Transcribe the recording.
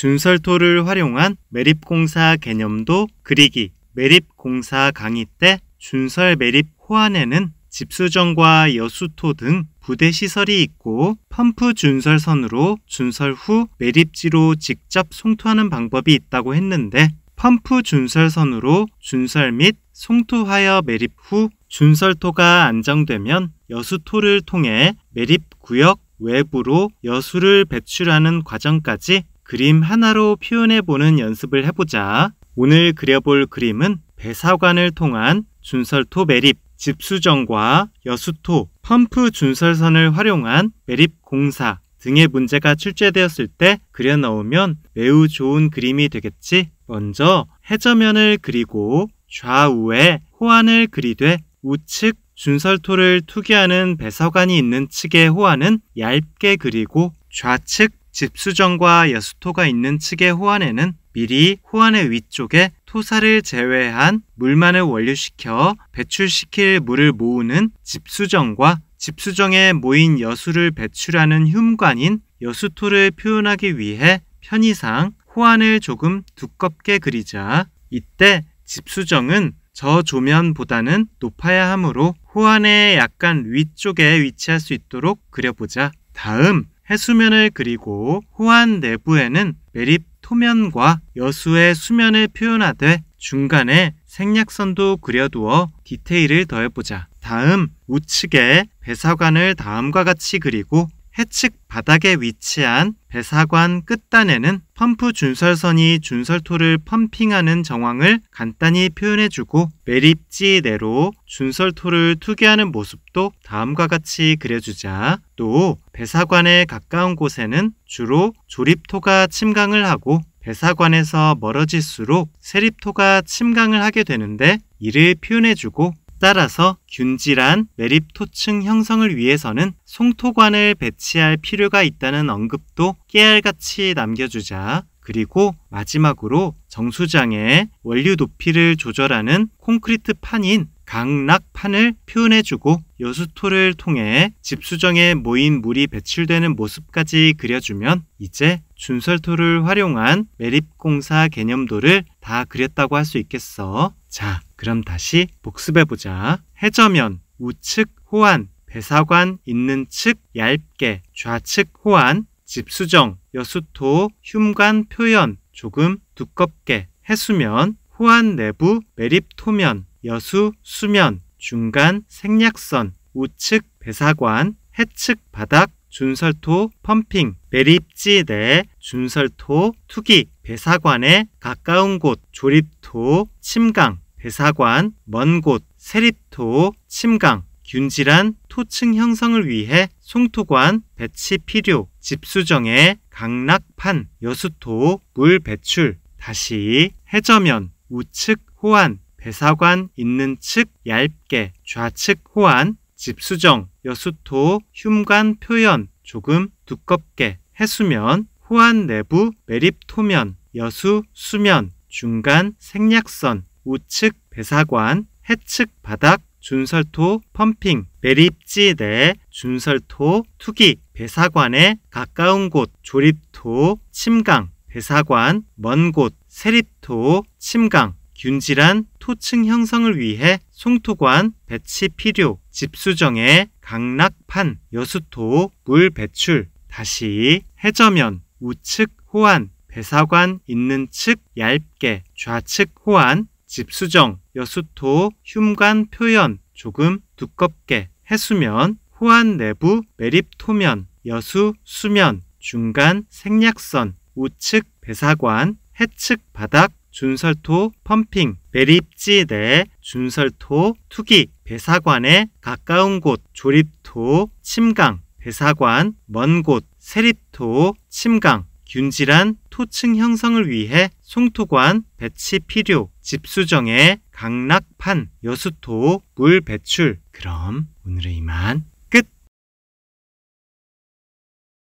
준설토를 활용한 매립공사 개념도 그리기, 매립공사 강의 때 준설 매립 호안에는 집수정과 여수토 등 부대 시설이 있고 펌프 준설선으로 준설 후 매립지로 직접 송토하는 방법이 있다고 했는데 펌프 준설선으로 준설 및 송토하여 매립 후 준설토가 안정되면 여수토를 통해 매립 구역 외부로 여수를 배출하는 과정까지 그림 하나로 표현해보는 연습을 해보자. 오늘 그려볼 그림은 배사관을 통한 준설토 매립, 집수정과 여수토, 펌프 준설선을 활용한 매립 공사 등의 문제가 출제되었을 때 그려 넣으면 매우 좋은 그림이 되겠지. 먼저 해저면을 그리고 좌우에 호환을 그리되 우측 준설토를 투기하는 배서관이 있는 측의 호환은 얇게 그리고 좌측 집수정과 여수토가 있는 측의 호안에는 미리 호안의 위쪽에 토사를 제외한 물만을 원류시켜 배출시킬 물을 모으는 집수정과 집수정에 모인 여수를 배출하는 흉관인 여수토를 표현하기 위해 편의상 호안을 조금 두껍게 그리자 이때 집수정은 저 조면보다는 높아야 하므로 호안의 약간 위쪽에 위치할 수 있도록 그려보자. 다음 해수면을 그리고 호환 내부에는 매립 토면과 여수의 수면을 표현하되 중간에 생략선도 그려두어 디테일을 더해보자. 다음 우측에 배사관을 다음과 같이 그리고 해측 바닥에 위치한 배사관 끝단에는 펌프 준설선이 준설토를 펌핑하는 정황을 간단히 표현해주고 매립지 내로 준설토를 투기하는 모습도 다음과 같이 그려주자 또 배사관에 가까운 곳에는 주로 조립토가 침강을 하고 배사관에서 멀어질수록 세립토가 침강을 하게 되는데 이를 표현해주고 따라서 균질한 매립토층 형성을 위해서는 송토관을 배치할 필요가 있다는 언급도 깨알같이 남겨주자 그리고 마지막으로 정수장에 원류 높이를 조절하는 콘크리트 판인 강락판을 표현해주고 여수토를 통해 집수정에 모인 물이 배출되는 모습까지 그려주면 이제 준설토를 활용한 매립공사 개념도를 다 그렸다고 할 수 있겠어. 자, 그럼 다시 복습해보자. 해저면, 우측 호환, 배사관 있는 측 얇게, 좌측 호환, 집수정, 여수토, 흉관 표현, 조금 두껍게, 해수면, 호환 내부 매립 토면, 여수 수면, 중간 생략선, 우측 배사관, 해측 바닥, 준설토 펌핑, 매립지 내 준설토 투기, 배사관에 가까운 곳, 조립토 침강, 대사관, 먼 곳, 세립토, 침강, 균질한 토층 형성을 위해 송토관, 배치 필요, 집수정에 강락판, 여수토, 물 배출, 다시 해저면, 우측 호환, 배사관 있는 측 얇게, 좌측 호환, 집수정, 여수토, 흉관 표현, 조금 두껍게, 해수면, 호환 내부 매립토면, 여수 수면, 중간 생략선, 우측 배사관, 해측 바닥, 준설토 펌핑, 매립지 내 준설토 투기, 배사관에 가까운 곳, 조립토, 침강, 배사관, 먼 곳, 세립토, 침강, 균질한 토층 형성을 위해 송토관 배치 필요, 집수정에 강락판, 여수토, 물 배출, 다시 해저면, 우측 호환, 배사관 있는 측 얇게, 좌측 호환, 집수정, 여수토, 흉관 표현, 조금 두껍게, 해수면, 호환 내부, 매립 토면, 여수 수면, 중간 생략선, 우측 배사관, 해측 바닥, 준설토 펌핑, 매립지 내 준설토 투기, 배사관에 가까운 곳, 조립토 침강, 배사관 먼 곳, 세립토 침강, 균질한 토층 형성을 위해 송토관 배치 필요, 집수정의 강락판, 여수토, 물배출. 그럼 오늘은 이만.